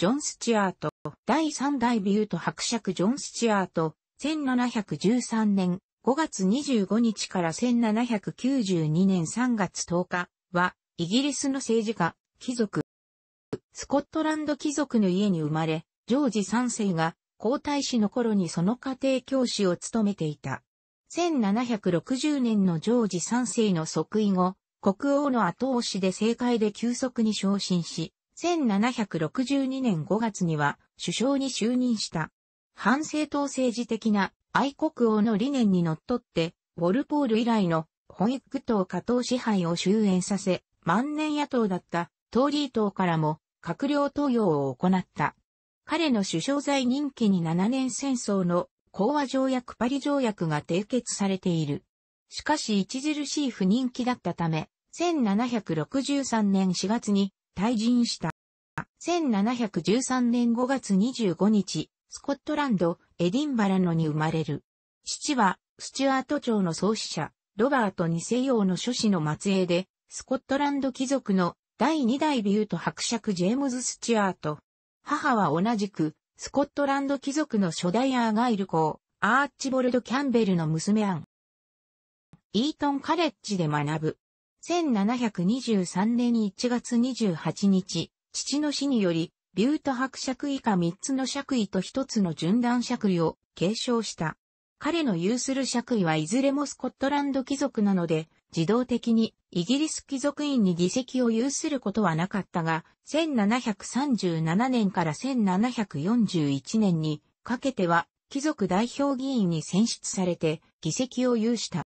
ジョン・スチュアート、第3代ビュート伯爵ジョン・スチュアート、1713年5月25日から1792年3月10日は、イギリスの政治家、貴族。スコットランド貴族の家に生まれ、ジョージ3世が皇太子の頃にその家庭教師を務めていた。1760年のジョージ3世の即位後、国王の後押しで政界で急速に昇進し、1762年5月には首相に就任した。反政党政治的な愛国王の理念にのっとって、ウォルポール以来の本一区党加藤支配を終焉させ、万年野党だったトーリー党からも閣僚登用を行った。彼の首相在任期に7年戦争の講和条約パリ条約が締結されている。しかし著しい不人気だったため、1763年4月に退陣した。1713年5月25日、スコットランド、エディンバラノに生まれる。父は、スチュアート朝の創始者、ロバート二世王の諸子の末裔で、スコットランド貴族の第二代ビュート伯爵ジェームズ・スチュアート。母は同じく、スコットランド貴族の初代アーガイル公、アーチボルド・キャンベルの娘アン。イートンカレッジで学ぶ。1723年1月28日、父の死により、ビュート伯爵以下3つの爵位と1つの順断爵位を継承した。彼の有する爵位はいずれもスコットランド貴族なので、自動的にイギリス貴族院に議席を有することはなかったが、1737年から1741年にかけては貴族代表議員に選出されて議席を有した。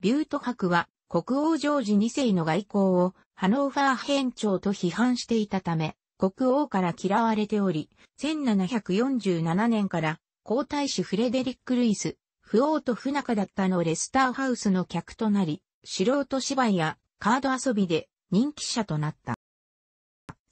ビュート伯は国王ジョージ2世の外交をハノーファー編長と批判していたため、国王から嫌われており、1747年から皇太子フレデリック・ルイス、不王と不仲だったのレスターハウスの客となり、素人芝居やカード遊びで人気者となった。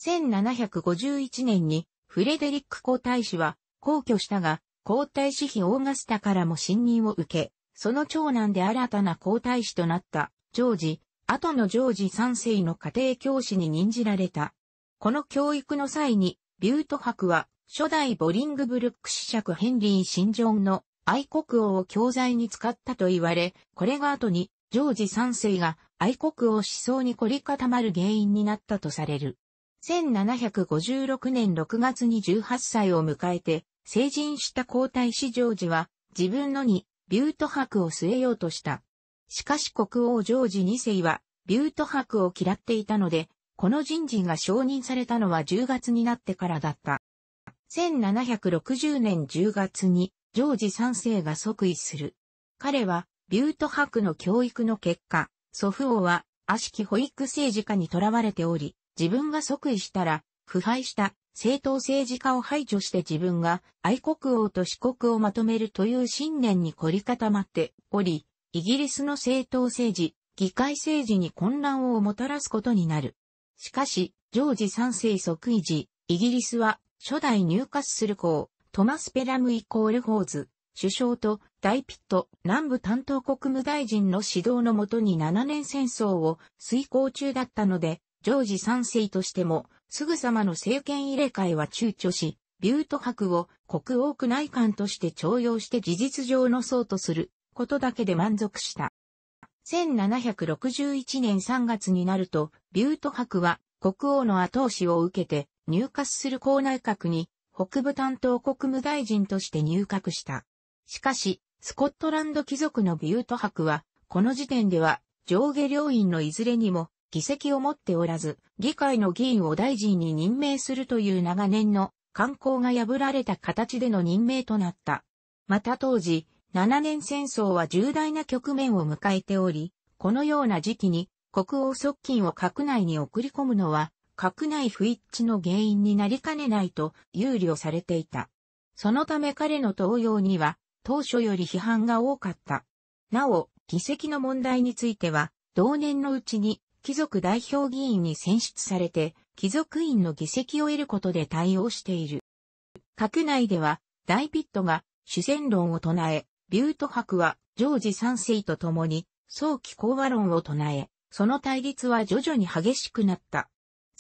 1751年にフレデリック皇太子は皇居したが、皇太子妃オーガスタからも信任を受け、その長男で新たな皇太子となったジョージ、後のジョージ3世の家庭教師に任じられた。この教育の際に、ビュート博は、初代ボリングブルック子爵ヘンリー・シンジョンの愛国王を教材に使ったと言われ、これが後に、ジョージ3世が愛国王思想に凝り固まる原因になったとされる。1756年6月に18歳を迎えて、成人した皇太子ジョージは、自分のに、ビュート博を据えようとした。しかし国王ジョージ2世は、ビュート博を嫌っていたので、この人事が承認されたのは10月になってからだった。1760年10月に、ジョージ3世が即位する。彼は、ビュート博の教育の結果、祖父王は、悪しき保育政治家に囚われており、自分が即位したら、腐敗した政党政治家を排除して自分が愛国王と四国をまとめるという信念に凝り固まっており、イギリスの政党政治、議会政治に混乱をもたらすことになる。しかし、ジョージ3世即位時、イギリスは初代入荷する公、トマス・ペラムイコールホーズ、首相と大ピット南部担当国務大臣の指導のもとに7年戦争を遂行中だったので、ジョージ3世としても、すぐさまの政権入れ替えは躊躇し、ビュート博を国王宮内官として徴用して事実上の僧とすることだけで満足した。1761年3月になると、ビュート博は国王の後押しを受けて入閣する校内閣に北部担当国務大臣として入閣した。しかし、スコットランド貴族のビュート博は、この時点では上下両院のいずれにも議席を持っておらず、議会の議員を大臣に任命するという長年の慣行が破られた形での任命となった。また当時、7年戦争は重大な局面を迎えており、このような時期に国王側近を閣内に送り込むのは、閣内不一致の原因になりかねないと憂慮されていた。そのため彼の登用には、当初より批判が多かった。なお、議席の問題については、同年のうちに貴族代表議員に選出されて、貴族院の議席を得ることで対応している。閣内では、大ピットが主戦論を唱え、ビュート博は、ジョージ三世と共に、早期講和論を唱え、その対立は徐々に激しくなった。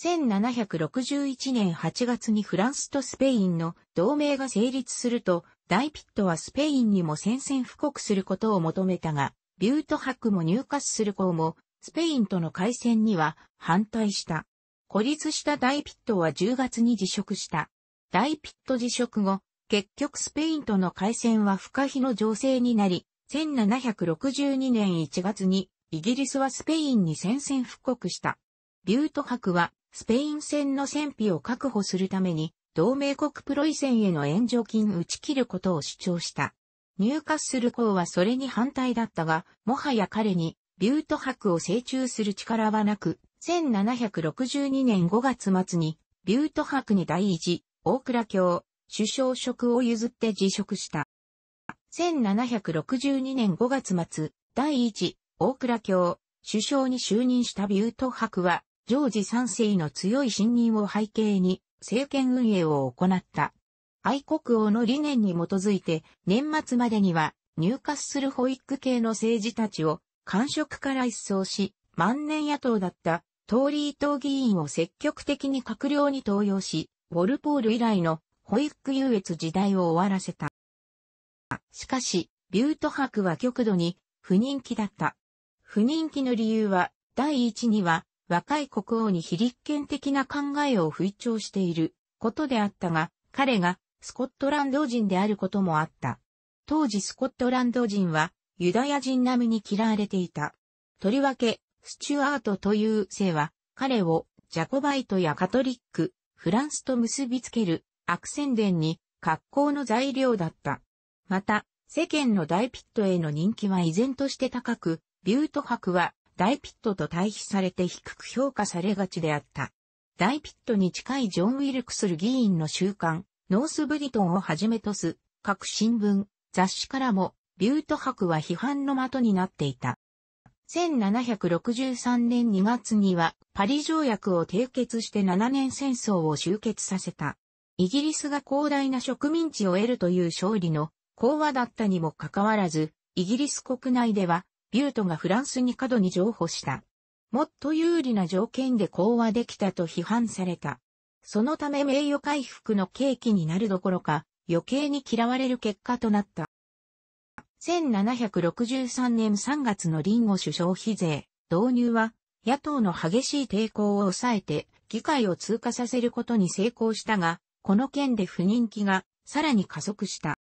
1761年8月にフランスとスペインの同盟が成立すると、大ピットはスペインにも宣戦布告することを求めたが、ビュート博も入荷する項も、スペインとの海戦には反対した。孤立した大ピットは10月に辞職した。大ピット辞職後、結局スペインとの海戦は不可避の情勢になり、1762年1月にイギリスはスペインに宣戦布告した。ビュート博はスペイン戦の戦費を確保するために同盟国プロイセンへの援助金打ち切ることを主張した。入荷する公はそれに反対だったが、もはや彼にビュート博を成中する力はなく、1762年5月末にビュート博に第一、大倉教、首相職を譲って辞職した。1762年5月末、第一、大倉卿、首相に就任したビュート博は、ジョージ3世の強い信任を背景に、政権運営を行った。愛国王の理念に基づいて、年末までには、入閣する保育系の政治たちを、官職から一掃し、万年野党だった、トーリー党議員を積極的に閣僚に登用し、ウォルポール以来の保育優越時代を終わらせた。しかし、ビュート博は極度に不人気だった。不人気の理由は、第一には、若い国王に非立憲的な考えを吹聴していることであったが、彼がスコットランド人であることもあった。当時スコットランド人はユダヤ人並みに嫌われていた。とりわけ、スチュアートという姓は、彼をジャコバイトやカトリック、フランスと結びつける悪宣伝に格好の材料だった。また、世間の大ピットへの人気は依然として高く、ビュート博は大ピットと対比されて低く評価されがちであった。大ピットに近いジョン・ウィルクスル議員の習慣、ノースブリトンをはじめとす各新聞、雑誌からも、ビュート博は批判の的になっていた。1763年2月にはパリ条約を締結して7年戦争を終結させた。イギリスが広大な植民地を得るという勝利の講和だったにもかかわらず、イギリス国内では、ビュートがフランスに過度に譲歩した。もっと有利な条件で講和できたと批判された。そのため名誉回復の契機になるどころか、余計に嫌われる結果となった。1763年3月のリンゴ首相費税導入は、野党の激しい抵抗を抑えて議会を通過させることに成功したが、この件で不人気がさらに加速した。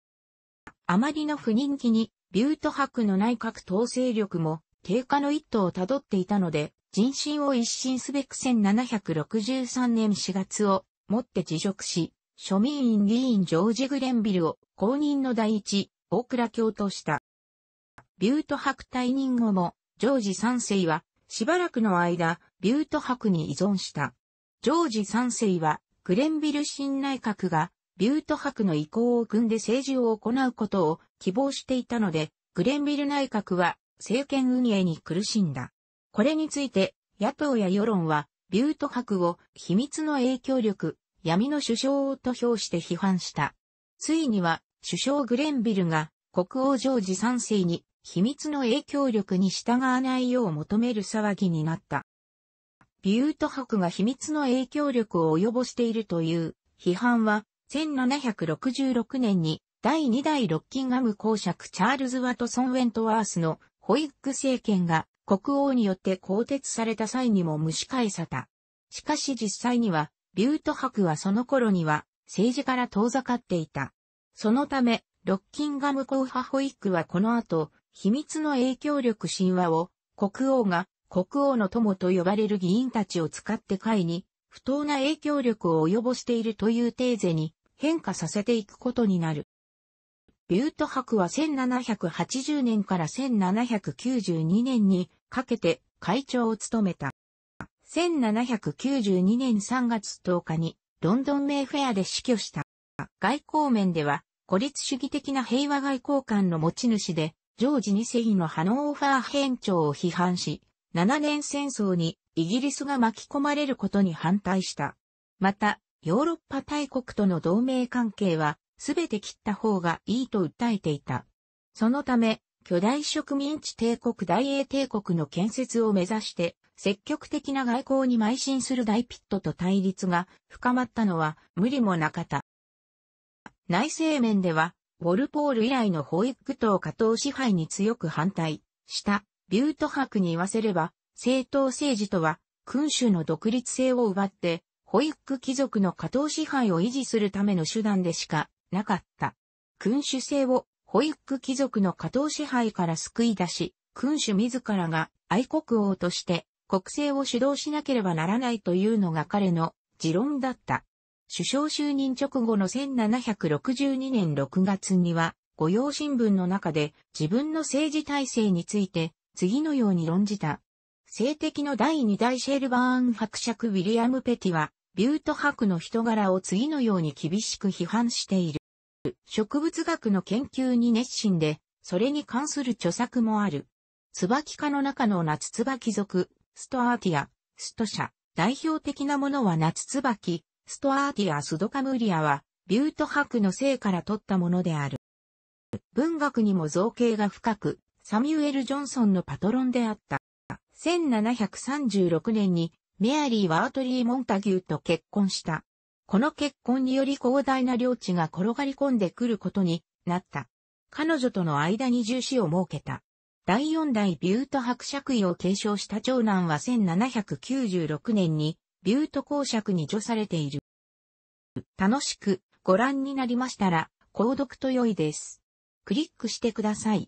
あまりの不人気に、ビュート博の内閣統制力も低下の一途をたどっていたので、人心を一新すべく1763年4月をもって辞職し、庶民院議員ジョージ・グレンビルを公認の第一、大倉教とした。ビュート博退任後も、ジョージ3世は、しばらくの間、ビュート博に依存した。ジョージ3世は、グレンビル新内閣が、ビュート博の意向を組んで政治を行うことを希望していたので、グレンビル内閣は政権運営に苦しんだ。これについて、野党や世論は、ビュート博を秘密の影響力、闇の首相と評して批判した。ついには、首相グレンビルが国王ジョージ三世に秘密の影響力に従わないよう求める騒ぎになった。ビュート博が秘密の影響力を及ぼしているという批判は、1766年に第2代ロッキンガム公爵チャールズ・ワトソン・ウェントワースのホイック政権が国王によって更迭された際にも蒸し返さた。しかし実際には、ビュート博はその頃には政治から遠ざかっていた。そのため、ロッキンガム公派ホイックはこの後、秘密の影響力神話を国王が国王の友と呼ばれる議員たちを使って会に不当な影響力を及ぼしているというテーゼに変化させていくことになる。ビュート博は1780年から1792年にかけて会長を務めた。1792年3月10日にロンドン名フェアで死去した。外交面では孤立主義的な平和外交官の持ち主で、ジョージ2世のハノーファー編長を批判し、7年戦争にイギリスが巻き込まれることに反対した。また、ヨーロッパ大国との同盟関係は全て切った方がいいと訴えていた。そのため、巨大植民地帝国大英帝国の建設を目指して、積極的な外交に邁進する大ピットと対立が深まったのは無理もなかった。内政面では、ウォルポール以来の保育党加藤支配に強く反対したビュート博に言わせれば、政党政治とは、君主の独立性を奪って、ホイック貴族の下等支配を維持するための手段でしかなかった。君主制をホイック貴族の下等支配から救い出し、君主自らが愛国王として国政を主導しなければならないというのが彼の持論だった。首相就任直後の1762年6月には、御用新聞の中で自分の政治体制について次のように論じた。性的の第二代シェルバーン伯爵ウィリアム・ペティは、ビュート伯の人柄を次のように厳しく批判している。植物学の研究に熱心で、それに関する著作もある。椿科の中の夏椿族、ストアーティア、スト社、代表的なものは夏椿、ストアーティア・スドカムリアは、ビュート伯の生から取ったものである。文学にも造形が深く、サミュエル・ジョンソンのパトロンであった。1736年にメアリー・ワートリー・モンタギューと結婚した。この結婚により広大な領地が転がり込んでくることになった。彼女との間に重視を設けた。第四代ビュート伯爵位を継承した長男は1796年にビュート公爵に除されている。楽しくご覧になりましたら、購読と良いです。クリックしてください。